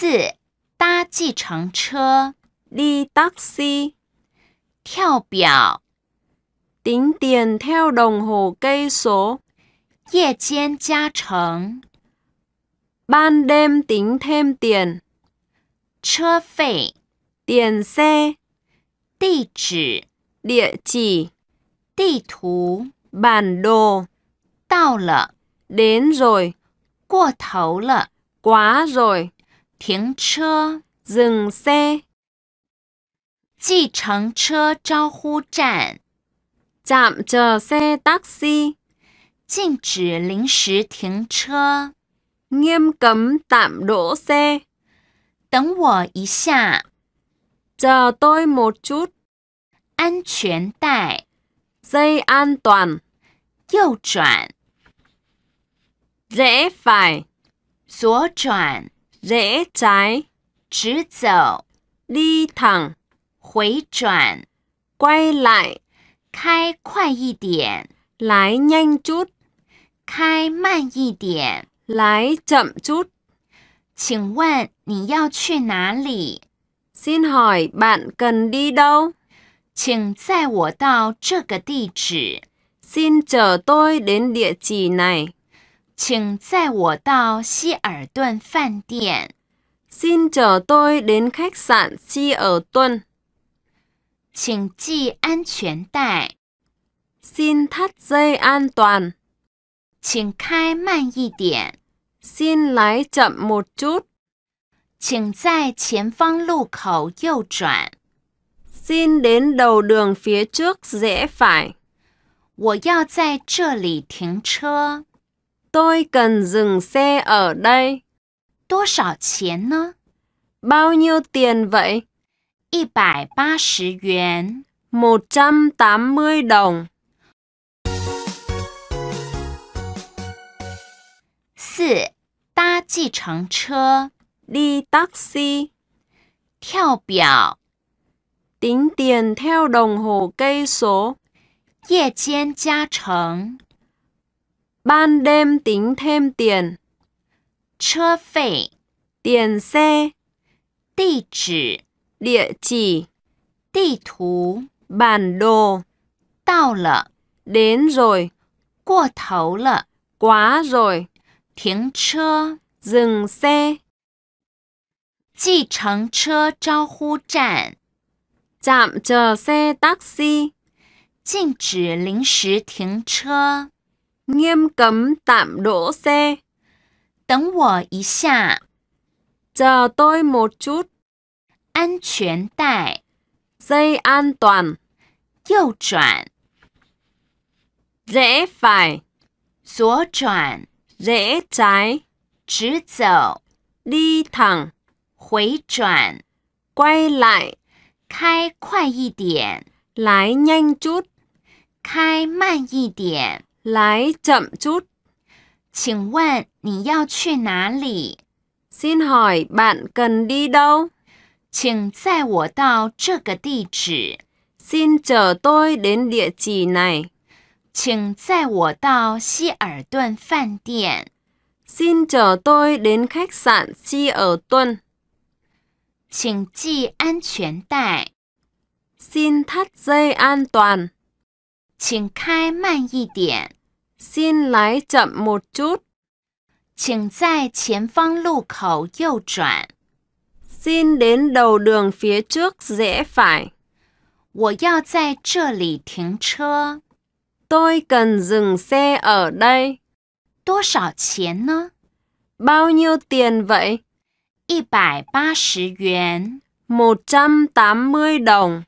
四搭计程车，đi taxi，跳表，tính tiền theo đồng hồ cây số，夜间加成，ban đêm tính thêm tiền，车费，tiền xe，地址，địa chỉ，地图，bản đồ，到了，đến quá rồi。停车，dừng xe。计程车招呼站，站着 xe taxi。禁止临时停车，nghiêm cấm tạm đỗ xe。等我一下，chờ tôi một chút。安全带，dây an toàn。右转，rẽ phải。左转。热在直走，礼堂回转，过来，开快一点，lái nhanh chút，开慢一点，lái chậm chút。请问你要去哪里？Xin hỏi bạn cần đi đâu？请载我到这个地址。Xin chở tôi đến địa chỉ này。请载我到希尔顿饭店。Xin chở tôi đến khách sạn Hilton。请系安全带。Xin thắt dây an toàn。请开慢一点。Xin lái chậm một chút。请在前方路口右转。Xin đến đầu đường phía trước rẽ phải。我要在这里停车。Tôi cần dừng xe ở đây. 多少钱呢? Bao nhiêu tiền vậy? 180 yuan. mươi đồng. 四搭计程车，đi taxi，跳表，tính tiền theo đồng hồ cây số，夜间加成 Ban đêm tính thêm tiền. Chơ phê. Tiền xe. Địa chỉ. Địa chỉ. Địa thú. Bản đồ. Tao lợ. Đến rồi. Qua thấu lợ. Quá rồi. Tiếng chơ. Dừng xe. 计程车招呼站，trạm chờ xe taxi，禁止临时停车。nghiêm cấm tạm đỗ xe. Tấn wǒ yì xà. Chờ tôi một chút. An toàn đài. Dây an toàn. 右转. Rẽ phải. Duo chuyển. Rẽ trái. Chỉ dầu. Đi thẳng. Hồi chuyển. Quay lại. Khai 快一点. Lái nhanh chút. Khai 慢一点 lái chậm chút. Xin hỏi bạn cần đi đâu? Xin hỏi bạn cần đi đâu? Xin chở tôi đến địa chỉ này. Xin chở tôi đến khách sạn Xi ở Tuân. Xin an toàn. Xin thắt dây an toàn. 请开慢一点。xin lái chậm một chút. 请在前方路口右转。xin đến đầu đường phía trước rẽ phải. 我要在这里停车。tôi cần dừng xe ở đây. Bao nhiêu tiền vậy? 一百八十元。một trăm tám mươi đồng.